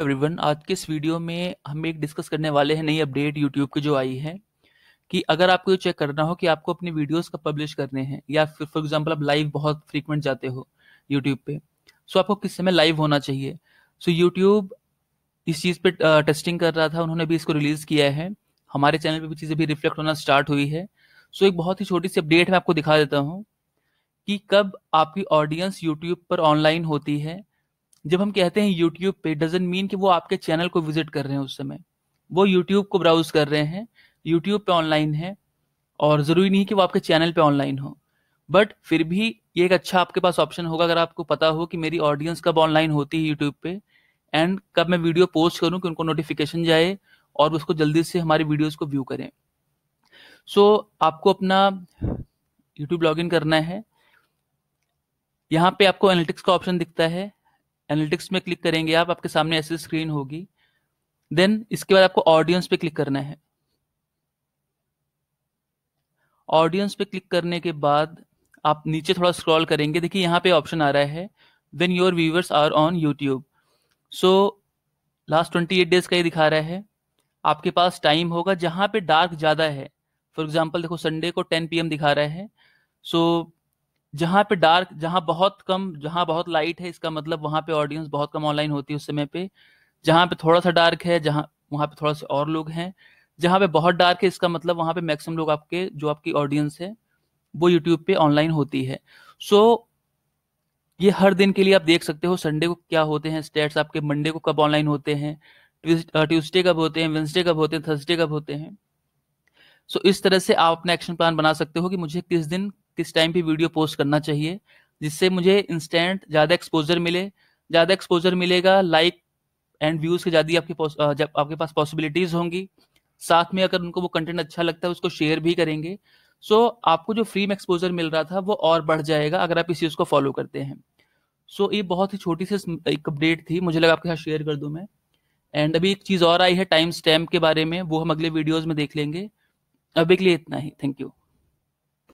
everyone आज के इस वीडियो में हम एक डिस्कस करने वाले हैं नई अपडेट यूट्यूब की जो आई है कि अगर आपको चेक करना हो कि आपको अपनी वीडियोस कब पब्लिश करने हैं या फिर फॉर एग्जांपल आप लाइव बहुत फ्रीक्वेंट जाते हो यूट्यूब पे सो आपको किस समय लाइव होना चाहिए सो यूट्यूब इस चीज़ पे टेस्टिंग कर रहा था उन्होंने भी इसको रिलीज़ किया है हमारे चैनल पर भी चीज़ें भी रिफ्लेक्ट होना स्टार्ट हुई है सो एक बहुत ही छोटी सी अपडेट मैं आपको दिखा देता हूँ कि कब आपकी ऑडियंस यूट्यूब पर ऑनलाइन होती है जब हम कहते हैं यूट्यूब पे डजेंट मीन कि वो आपके चैनल को विजिट कर रहे हैं उस समय वो यूट्यूब को ब्राउज कर रहे हैं यूट्यूब पे ऑनलाइन है और ज़रूरी नहीं कि वो आपके चैनल पे ऑनलाइन हो बट फिर भी ये एक अच्छा आपके पास ऑप्शन होगा अगर आपको पता हो कि मेरी ऑडियंस कब ऑनलाइन होती है यूट्यूब पे एंड कब मैं वीडियो पोस्ट करूँ कि उनको नोटिफिकेशन जाए और उसको जल्दी से हमारी वीडियोज़ को व्यू करें सो so, आपको अपना यूट्यूब लॉग करना है यहाँ पे आपको एनालिटिक्स का ऑप्शन दिखता है एनालिटिक्स में क्लिक करेंगे आप आपके सामने ऐसी स्क्रीन होगी देन इसके बाद आपको ऑडियंस पे क्लिक करना है ऑडियंस पे क्लिक करने के बाद आप नीचे थोड़ा स्क्रॉल करेंगे देखिए यहाँ पे ऑप्शन आ रहा है when your viewers are on YouTube so last twenty eight days का ये दिखा रहा है आपके पास टाइम होगा जहां पे डार्क ज़्यादा है फॉर एग्जाम्पल देखो संडे को टेन पी दिखा रहा है सो so, जहाँ पे डार्क जहाँ बहुत कम जहाँ बहुत लाइट है इसका मतलब वहाँ पे ऑडियंस बहुत कम ऑनलाइन होती है उस समय पे जहाँ पे थोड़ा सा डार्क है जहाँ वहाँ पे थोड़ा सा और लोग हैं जहाँ पे बहुत डार्क है इसका मतलब वहाँ पे मैक्सिमम लोग आपके जो आपकी ऑडियंस है वो यूट्यूब पे ऑनलाइन होती है सो so, ये हर दिन के लिए आप देख सकते हो संडे को क्या होते हैं स्टेट्स आपके मंडे को कब ऑनलाइन होते हैं ट्यूसडे कब होते हैं वेंसडे कब होते हैं थर्सडे कब होते हैं सो so, इस तरह से आप अपना एक्शन प्लान बना सकते हो कि मुझे किस दिन किस टाइम पे वीडियो पोस्ट करना चाहिए जिससे मुझे इंस्टेंट ज़्यादा एक्सपोजर मिले ज़्यादा एक्सपोजर मिलेगा लाइक एंड व्यूज़ के ज़्यादा आपके जब आपके पास पॉसिबिलिटीज़ होंगी साथ में अगर उनको वो कंटेंट अच्छा लगता है उसको शेयर भी करेंगे सो so, आपको जो फ्री में एक्सपोजर मिल रहा था वो और बढ़ जाएगा अगर आप इस चीज़ को फॉलो करते हैं सो so, ये बहुत ही छोटी सी एक अपडेट थी मुझे लगा आपके साथ शेयर कर दूँ मैं एंड अभी एक चीज़ और आई है टाइम स्टैम्प के बारे में वो हम अगले वीडियोज़ में देख लेंगे अभी के लिए इतना ही थैंक यू